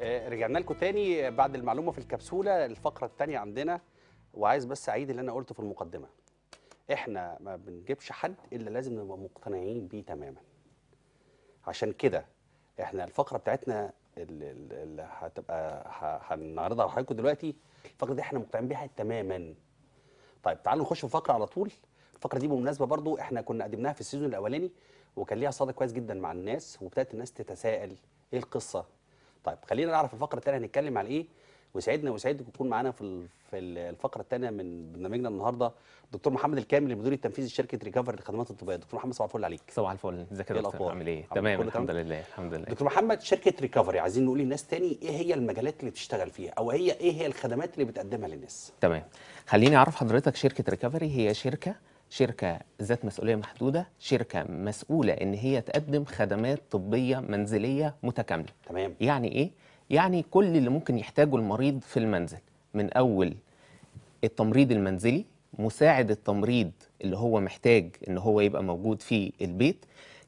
آه، رجعنا لكم تاني بعد المعلومه في الكبسوله الفقره الثانيه عندنا وعايز بس اعيد اللي انا قلته في المقدمه احنا ما بنجيبش حد الا لازم نبقى مقتنعين بيه تماما عشان كده احنا الفقره بتاعتنا اللي هتبقى هنعرضها لحضراتكم دلوقتي الفقره دي احنا مقتنعين بيها تماما طيب تعالوا نخش في الفقره على طول الفقره دي بالمناسبه برضو احنا كنا قدمناها في السيزون الاولاني وكان ليها صدى كويس جدا مع الناس وابتدت الناس تتساءل ايه القصه طيب خلينا نعرف الفقره الثانيه هنتكلم على ايه وسعدنا وسعدك تكون معانا في في الفقره الثانيه من برنامجنا النهارده دكتور محمد الكامل المدير التنفيذي لشركه ريكفري للخدمات الطبيه دكتور محمد صباح الفل عليك صباح الفل ازيك يا إيه دكتور عامل ايه تمام الحمد لله الحمد لله دكتور محمد شركه ريكفري عايزين نقول للناس تاني ايه هي المجالات اللي بتشتغل فيها او هي ايه هي الخدمات اللي بتقدمها للناس تمام خليني اعرف حضرتك شركه ريكفري هي شركه شركة ذات مسؤولية محدودة شركة مسؤولة إن هي تقدم خدمات طبية منزلية متكاملة تمام يعني إيه؟ يعني كل اللي ممكن يحتاجه المريض في المنزل من أول التمريض المنزلي مساعد التمريض اللي هو محتاج إن هو يبقى موجود في البيت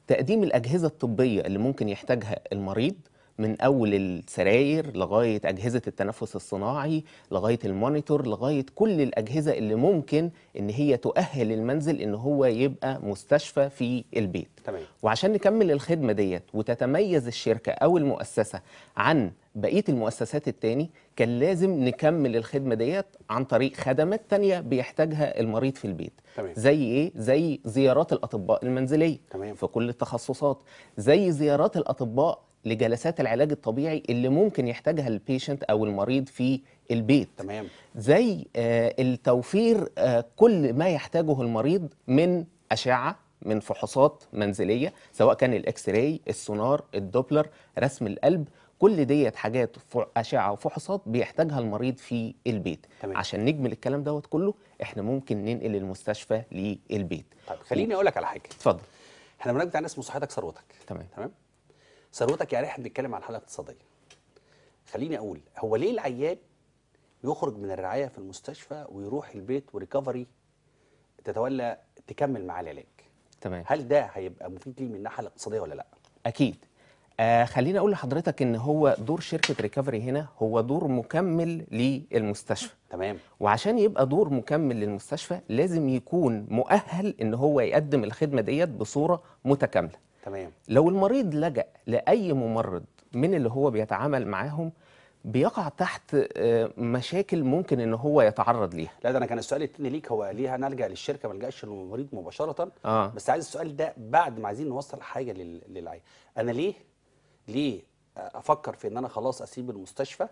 تقديم الأجهزة الطبية اللي ممكن يحتاجها المريض من اول السراير لغايه اجهزه التنفس الصناعي لغايه المونيتور لغايه كل الاجهزه اللي ممكن ان هي تؤهل المنزل ان هو يبقى مستشفى في البيت تمام. وعشان نكمل الخدمه ديت وتتميز الشركه او المؤسسه عن بقيه المؤسسات التاني كان لازم نكمل الخدمه ديت عن طريق خدمات تانية بيحتاجها المريض في البيت تمام. زي ايه زي زيارات الاطباء المنزليه تمام. في كل التخصصات زي زيارات الاطباء لجلسات العلاج الطبيعي اللي ممكن يحتاجها البيشنت او المريض في البيت تمام زي آه، التوفير آه، كل ما يحتاجه المريض من اشعه من فحوصات منزليه سواء كان الاكس راي السونار الدوبلر رسم القلب كل ديت حاجات اشعه وفحوصات بيحتاجها المريض في البيت تمام. عشان نجمل الكلام دوت كله احنا ممكن ننقل المستشفى للبيت طيب خليني اقول لك على حاجه اتفضل احنا بنرجع على اسم صحتك ثروتك تمام تمام ثروتك يعني احنا بنتكلم عن حاله اقتصاديه خليني اقول هو ليه العيان يخرج من الرعايه في المستشفى ويروح البيت وريكفري تتولى تكمل معاه العلاج تمام هل ده هيبقى مفيد ليه من الناحيه الاقتصاديه ولا لا اكيد آه خليني اقول لحضرتك ان هو دور شركه ريكفري هنا هو دور مكمل للمستشفى تمام وعشان يبقى دور مكمل للمستشفى لازم يكون مؤهل ان هو يقدم الخدمه ديت بصوره متكامله تمام لو المريض لجأ لأي ممرض من اللي هو بيتعامل معاهم بيقع تحت آه، مشاكل ممكن ان هو يتعرض ليها لا ده انا كان السؤال التاني ليك هو ليه هنلجا للشركه ما نلجاش للمريض مباشره آه. بس عايز السؤال ده بعد ما عايزين نوصل حاجه للعيان انا ليه ليه افكر في ان انا خلاص اسيب المستشفى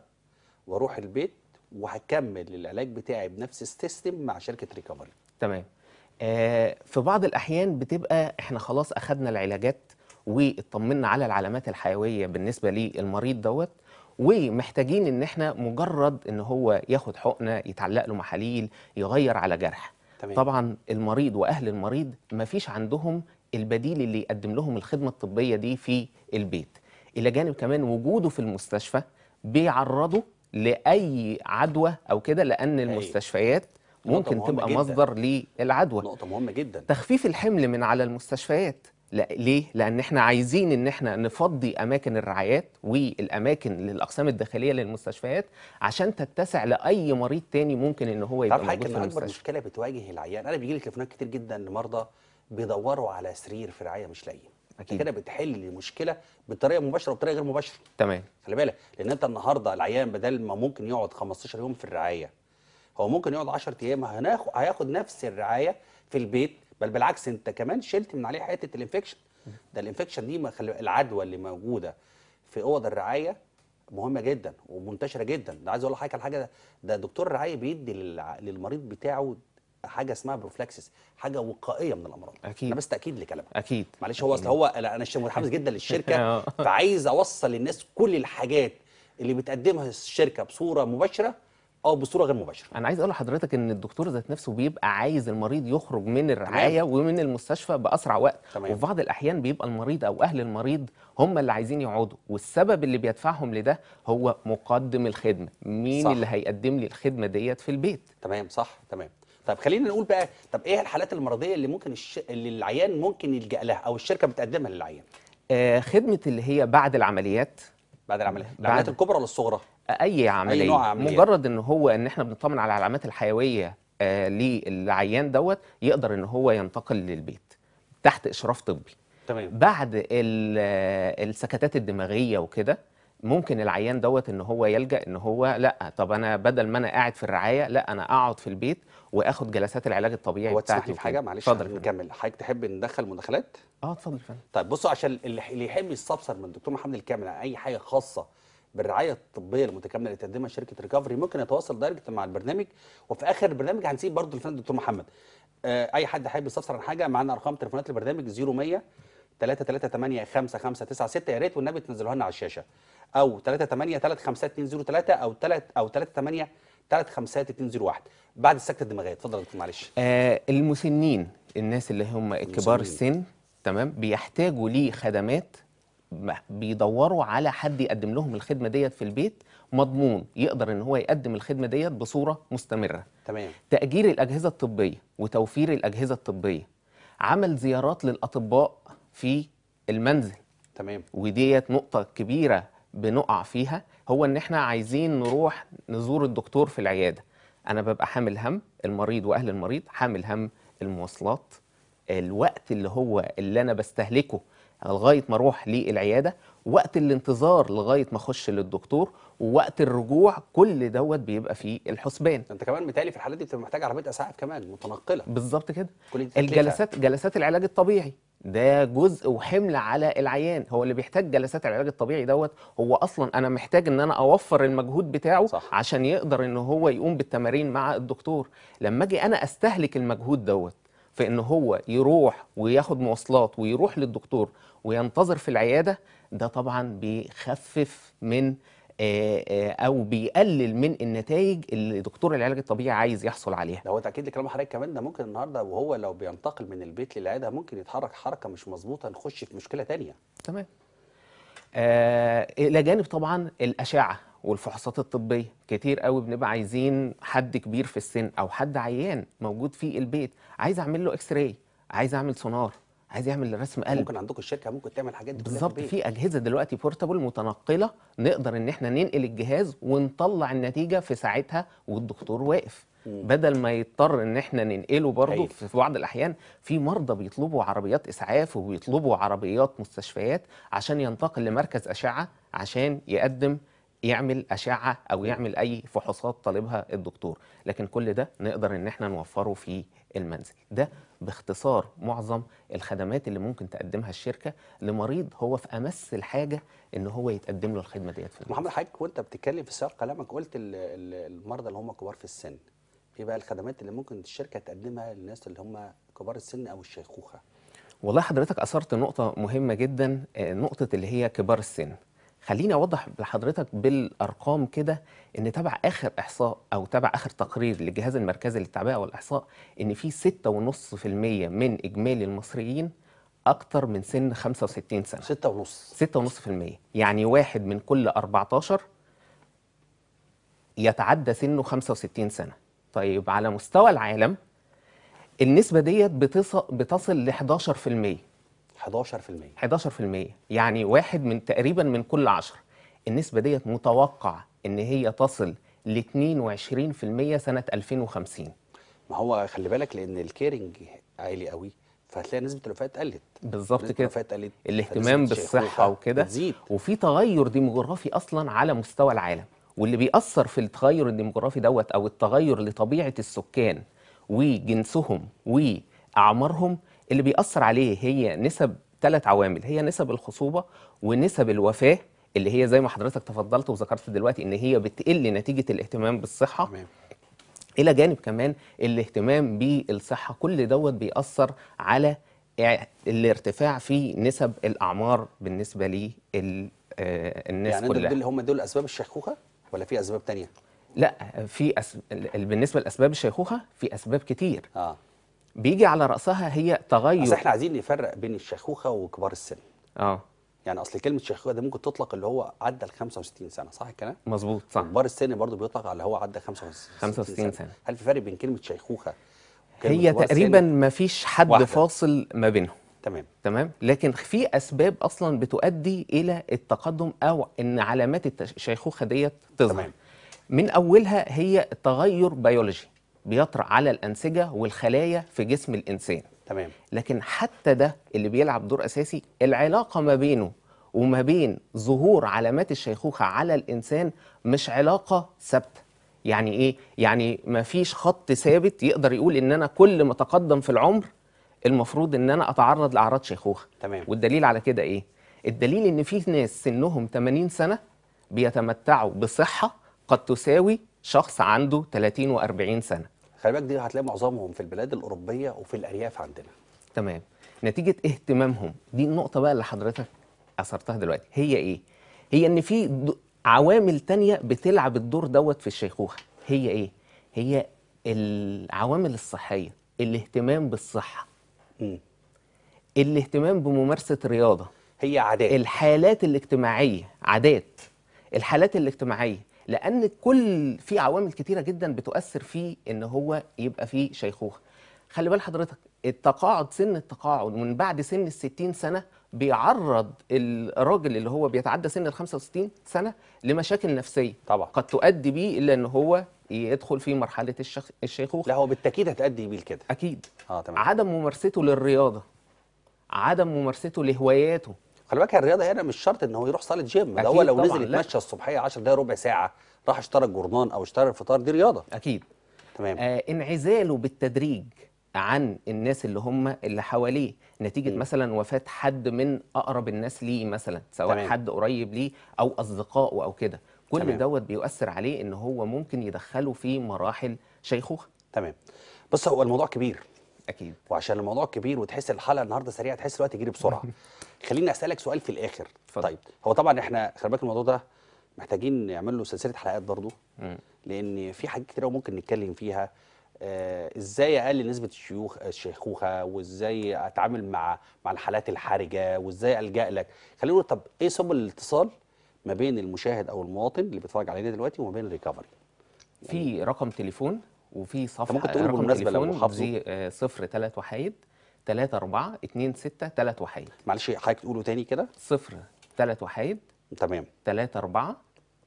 واروح البيت وهكمل العلاج بتاعي بنفس السيستم مع شركه ريكفري تمام آه، في بعض الأحيان بتبقى إحنا خلاص أخدنا العلاجات واطمنا على العلامات الحيوية بالنسبة للمريض دوت ومحتاجين ان احنا مجرد ان هو ياخد حقنه يتعلق له محاليل يغير على جرح تمام. طبعا المريض واهل المريض ما فيش عندهم البديل اللي يقدم لهم الخدمه الطبيه دي في البيت الى جانب كمان وجوده في المستشفى بيعرضه لاي عدوى او كده لان أيوه. المستشفيات ممكن تبقى جداً. مصدر للعدوى نقطه مهمه جدا تخفيف الحمل من على المستشفيات لا ليه؟ لأن احنا عايزين إن احنا نفضي أماكن الرعايات والأماكن للأقسام الداخلية للمستشفيات عشان تتسع لأي مريض تاني ممكن إن هو يبقى موجود في المستشفى. أكبر مشكلة بتواجه العيان، أنا بيجي لي تليفونات كتير جدا لمرضى بيدوروا على سرير في رعاية مش لاقيين. أكيد كده بتحل المشكلة بطريقة مباشرة وبطريقة غير مباشرة. تمام. خلي بالك لأن أنت النهاردة العيان بدل ما ممكن يقعد 15 يوم في الرعاية هو ممكن يقعد 10 ايام هياخد نفس الرعايه في البيت بل بالعكس انت كمان شلت من عليه حته الانفكشن ده الانفكشن دي العدوى اللي موجوده في اوض الرعايه مهمه جدا ومنتشره جدا ده عايز اقول لحضرتك على حاجه ده, ده دكتور الرعايه بيدي للمريض بتاعه حاجه اسمها بروفلاكسس حاجه وقائيه من الامراض اكيد انا بس تاكيد لكلامك اكيد معلش هو اصل هو انا متحمس جدا للشركه أه. فعايز اوصل للناس كل الحاجات اللي بتقدمها الشركه بصوره مباشره اه بصوره غير مباشره انا عايز اقول لحضرتك ان الدكتور ذات نفسه بيبقى عايز المريض يخرج من الرعايه تمام. ومن المستشفى باسرع وقت تمام. وفي بعض الاحيان بيبقى المريض او اهل المريض هم اللي عايزين يقعدوا والسبب اللي بيدفعهم لده هو مقدم الخدمه مين صح. اللي هيقدم لي الخدمه ديت في البيت تمام صح تمام طب خلينا نقول بقى طب ايه الحالات المرضيه اللي ممكن الش... اللي العيان ممكن يلجا لها او الشركه بتقدمها للعيان آه خدمه اللي هي بعد العمليات بعد العمليات العمليات الكبرى ولا الصغرى اي عمليه, أي نوع عملية. مجرد ان هو ان احنا بنطمن على العلامات الحيويه آه للعيان دوت يقدر ان هو ينتقل للبيت تحت اشراف طبي تمام بعد آه، السكتات الدماغيه وكده ممكن العيان دوت ان هو يلجا ان هو لا طب انا بدل ما انا قاعد في الرعايه لا انا اقعد في البيت واخد جلسات العلاج الطبيعي بتاعتي في حاجه معلش نكمل حضرتك تحب ندخل مداخلات اه اتفضل فندم طيب بصوا عشان اللي يحب يستفسر من الدكتور محمد الكامل عن اي حاجه خاصه بالرعايه الطبيه المتكامله اللي تقدمها شركه ريكفري ممكن يتواصل دايركت مع البرنامج وفي اخر البرنامج هنسيب برضه الفنان الدكتور محمد آه، اي حد حابب يستفسر عن حاجه معانا ارقام تليفونات البرنامج 0100 338 5596 يا ريت والنبي تنزلوها لنا على الشاشه او 38 350203 او 3 او 38 356201 بعد السكته الدماغيه اتفضل يا دكتور معلش آه المسنين الناس اللي هم كبار السن تمام بيحتاجوا لخدمات بيدوروا على حد يقدم لهم الخدمه ديت في البيت مضمون يقدر ان هو يقدم الخدمه ديت بصوره مستمره تمام تاجير الاجهزه الطبيه وتوفير الاجهزه الطبيه عمل زيارات للاطباء في المنزل تمام وديت نقطه كبيره بنقع فيها هو ان احنا عايزين نروح نزور الدكتور في العياده انا ببقى حامل هم المريض واهل المريض حامل هم المواصلات الوقت اللي هو اللي انا بستهلكه لغايه ما اروح للعياده وقت الانتظار لغايه ما اخش للدكتور ووقت الرجوع كل دوت بيبقى في الحسبان انت كمان متهيألي في الحالات دي بتبقى محتاج عربيه اسعاف كمان متنقله بالظبط كده الجلسات جلسات العلاج الطبيعي ده جزء وحمل على العيان هو اللي بيحتاج جلسات العلاج الطبيعي دوت هو اصلا انا محتاج ان انا اوفر المجهود بتاعه صح. عشان يقدر ان هو يقوم بالتمارين مع الدكتور لما اجي انا استهلك المجهود دوت في ان هو يروح وياخد مواصلات ويروح للدكتور وينتظر في العياده ده طبعا بيخفف من او بيقلل من النتائج اللي دكتور العلاج الطبيعي عايز يحصل عليها هو تاكيد لكلام حضرتك كمان ده ممكن النهارده وهو لو بينتقل من البيت للعياده ممكن يتحرك حركه مش مظبوطه نخش في مشكله تانية تمام آه الى جانب طبعا الاشعه والفحوصات الطبيه كتير قوي بنبقى عايزين حد كبير في السن او حد عيان موجود في البيت عايز اعمل له اكس راي عايز اعمل سونار عايز يعمل رسم قلب ممكن عندكم الشركه ممكن تعمل حاجات دي بالظبط في اجهزه دلوقتي بورتابل متنقله نقدر ان احنا ننقل الجهاز ونطلع النتيجه في ساعتها والدكتور واقف مم. بدل ما يضطر ان احنا ننقله برضه أيوة. في بعض الاحيان في مرضى بيطلبوا عربيات اسعاف وبيطلبوا عربيات مستشفيات عشان ينتقل لمركز اشعه عشان يقدم يعمل اشعه او يعمل اي فحوصات طالبها الدكتور لكن كل ده نقدر ان احنا نوفره في المنزل ده باختصار معظم الخدمات اللي ممكن تقدمها الشركه لمريض هو في امس الحاجه ان هو يتقدم له الخدمه ديت في محمد حضرتك وانت بتتكلم في سياق كلامك قلت المرضى اللي هم كبار في السن ايه بقى الخدمات اللي ممكن الشركه تقدمها للناس اللي هم كبار السن او الشيخوخه والله حضرتك اثرت نقطه مهمه جدا آه، نقطه اللي هي كبار السن خليني اوضح لحضرتك بالارقام كده ان تبع اخر احصاء او تبع اخر تقرير للجهاز المركزي للتعبئه والاحصاء ان في 6.5% من اجمالي المصريين اكتر من سن 65 سنه 6.5 6.5% يعني واحد من كل 14 يتعدى سنه 65 سنه طيب على مستوى العالم النسبه ديت بتصل ل 11% 11% 11% يعني واحد من تقريبا من كل 10 النسبة ديت متوقع إن هي تصل ل 22% سنة 2050 ما هو خلي بالك لأن الكيرنج عالي قوي فهتلاقي نسبه الوفيات قلت بالظبط كده الوفيات قلت الاهتمام بالصحه وكده وفي تغير ديموغرافي اصلا على مستوى العالم واللي بيأثر في التغير الديموغرافي دوت او التغير لطبيعه السكان وجنسهم واعمارهم اللي بيأثر عليه هي نسب ثلاث عوامل هي نسب الخصوبة ونسب الوفاة اللي هي زي ما حضرتك تفضلت وذكرت دلوقتي ان هي بتقل نتيجة الاهتمام بالصحة تمام. الى جانب كمان الاهتمام بالصحة كل دوت بيأثر على الارتفاع في نسب الأعمار بالنسبة للناس آه، يعني كلها يعني هم دول أسباب الشيخوخة ولا في أسباب تانية؟ لا في أس... بالنسبه لاسباب الشيخوخه في اسباب كتير آه. بيجي على راسها هي تغير بس احنا عايزين نفرق بين الشيخوخه وكبار السن اه يعني اصل كلمه شيخوخه ده ممكن تطلق اللي هو عدى ال 65 سنه صح الكلام مظبوط صح كبار السن برضه بيطلق على اللي هو عدى 65 65 سنة. سنه هل في فرق بين كلمه شيخوخه هي تقريبا ما فيش حد واحدة. فاصل ما بينهم تمام تمام لكن في اسباب اصلا بتؤدي الى التقدم او ان علامات الشيخوخه ديت تظهر تمام من اولها هي تغير بيولوجي بيطرأ على الأنسجة والخلايا في جسم الإنسان تمام لكن حتى ده اللي بيلعب دور أساسي العلاقة ما بينه وما بين ظهور علامات الشيخوخة على الإنسان مش علاقة ثابتة يعني إيه؟ يعني ما فيش خط ثابت يقدر يقول إن أنا كل ما تقدم في العمر المفروض إن أنا أتعرض لأعراض شيخوخة تمام والدليل على كده إيه؟ الدليل إن في ناس سنهم 80 سنة بيتمتعوا بصحة قد تساوي شخص عنده 30 و40 سنه خلي بالك دي هتلاقي معظمهم في البلاد الاوروبيه وفي الارياف عندنا تمام نتيجه اهتمامهم دي النقطه بقى اللي حضرتك اثرتها دلوقتي هي ايه هي ان في عوامل تانية بتلعب الدور دوت في الشيخوخه هي ايه هي العوامل الصحيه الاهتمام بالصحه م. الاهتمام بممارسه رياضه هي عادات الحالات الاجتماعيه عادات الحالات الاجتماعيه لان كل في عوامل كتيره جدا بتؤثر في ان هو يبقى فيه شيخوخه خلي بال حضرتك التقاعد سن التقاعد من بعد سن ال 60 سنه بيعرض الراجل اللي هو بيتعدى سن ال 65 سنه لمشاكل نفسيه طبعا قد تؤدي بيه الى ان هو يدخل في مرحله الشخ... الشيخوخه لا هو بالتاكيد هتؤدي بيه لكده اكيد اه تمام عدم ممارسته للرياضه عدم ممارسته لهواياته خلي بالك الرياضه هنا مش شرط ان هو يروح صاله جيم ده هو لو طبعًا. نزل يتمشى الصبحيه 10 دقائق ربع ساعه راح اشترى الجورنان او اشترى الفطار دي رياضه اكيد تمام آه انعزاله بالتدريج عن الناس اللي هم اللي حواليه نتيجه م. مثلا وفاه حد من اقرب الناس ليه مثلا سواء تمام. حد قريب ليه او اصدقائه او كده كل دوت بيؤثر عليه ان هو ممكن يدخله في مراحل شيخوخه تمام بص هو الموضوع كبير اكيد وعشان الموضوع كبير وتحس الحلقه النهارده سريعه تحس الوقت يجري بسرعه خليني اسالك سؤال في الاخر فضل. طيب هو طبعا احنا خلي بالك الموضوع ده محتاجين نعمل له سلسله حلقات برضه لان في حاجات كتير ممكن نتكلم فيها آه ازاي اقلل نسبه الشيوخ الشيخوخه وازاي اتعامل مع مع الحالات الحرجه وازاي الجا لك خلينا نقول طب ايه سبل الاتصال ما بين المشاهد او المواطن اللي بيتفرج علينا دلوقتي وما بين الريكفري في رقم تليفون وفي صفحه ممكن تقول بالمناسبه لو حافظوا دي آه، صفر ثلاث وحيد 3 4 2 6 3 وحايد معلش حضرتك تقوله تاني كده 0 3 وحايد تمام 3 4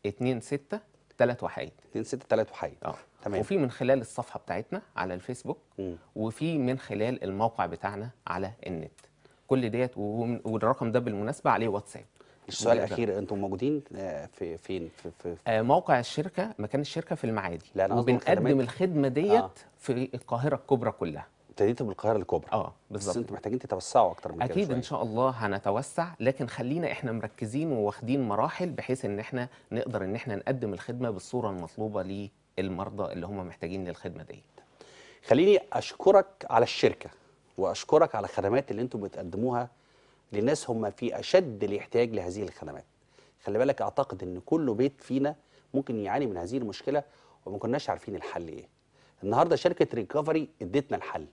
2 6 3 وحايد 2 6 3 وحايد اه تمام وفي من خلال الصفحه بتاعتنا على الفيسبوك م. وفي من خلال الموقع بتاعنا على النت كل ديت والرقم ده بالمناسبه عليه واتساب السؤال الاخير انتم موجودين آه، في فين في, في, في آه، موقع الشركه مكان الشركه في المعادي لا وبنقدم الخدمه ديت آه. في القاهره الكبرى كلها ابتديتوا بالقاهره الكبرى اه بالظبط بس انتم محتاجين تتوسعوا اكتر من كده اكيد ان شاء الله هنتوسع لكن خلينا احنا مركزين وواخدين مراحل بحيث ان احنا نقدر ان احنا نقدم الخدمه بالصوره المطلوبه للمرضى اللي هم محتاجين للخدمه ديت خليني اشكرك على الشركه واشكرك على الخدمات اللي انتم بتقدموها للناس هم في أشد الاحتياج لهذه الخدمات خلي بالك أعتقد أن كل بيت فينا ممكن يعاني من هذه المشكلة وما كناش عارفين الحل إيه النهاردة شركة ريكفري ادتنا الحل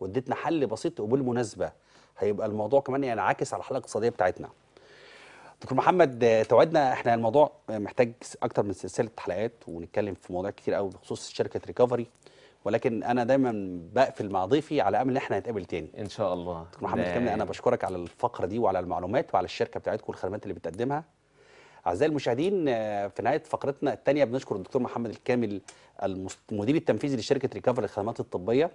وادتنا حل بسيط وبالمناسبة هيبقى الموضوع كمان ينعكس على الحلقة الاقتصادية بتاعتنا دكتور محمد توعدنا احنا الموضوع محتاج اكتر من سلسله حلقات ونتكلم في مواضيع كتير قوي بخصوص شركه ريكفري ولكن انا دايما بقفل مع ضيفي على امل ان احنا هنتقابل تاني ان شاء الله محمد كامل انا بشكرك على الفقره دي وعلى المعلومات وعلى الشركه بتاعتكم والخدمات اللي بتقدمها اعزائي المشاهدين في نهايه فقرتنا الثانيه بنشكر الدكتور محمد الكامل المدير التنفيذي لشركه ريكفر للخدمات الطبيه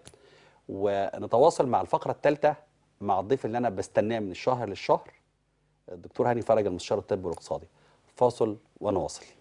ونتواصل مع الفقره الثالثه مع الضيف اللي انا بستناه من الشهر للشهر الدكتور هاني فرج المستشار الطبي والاقتصادي فاصل ونواصل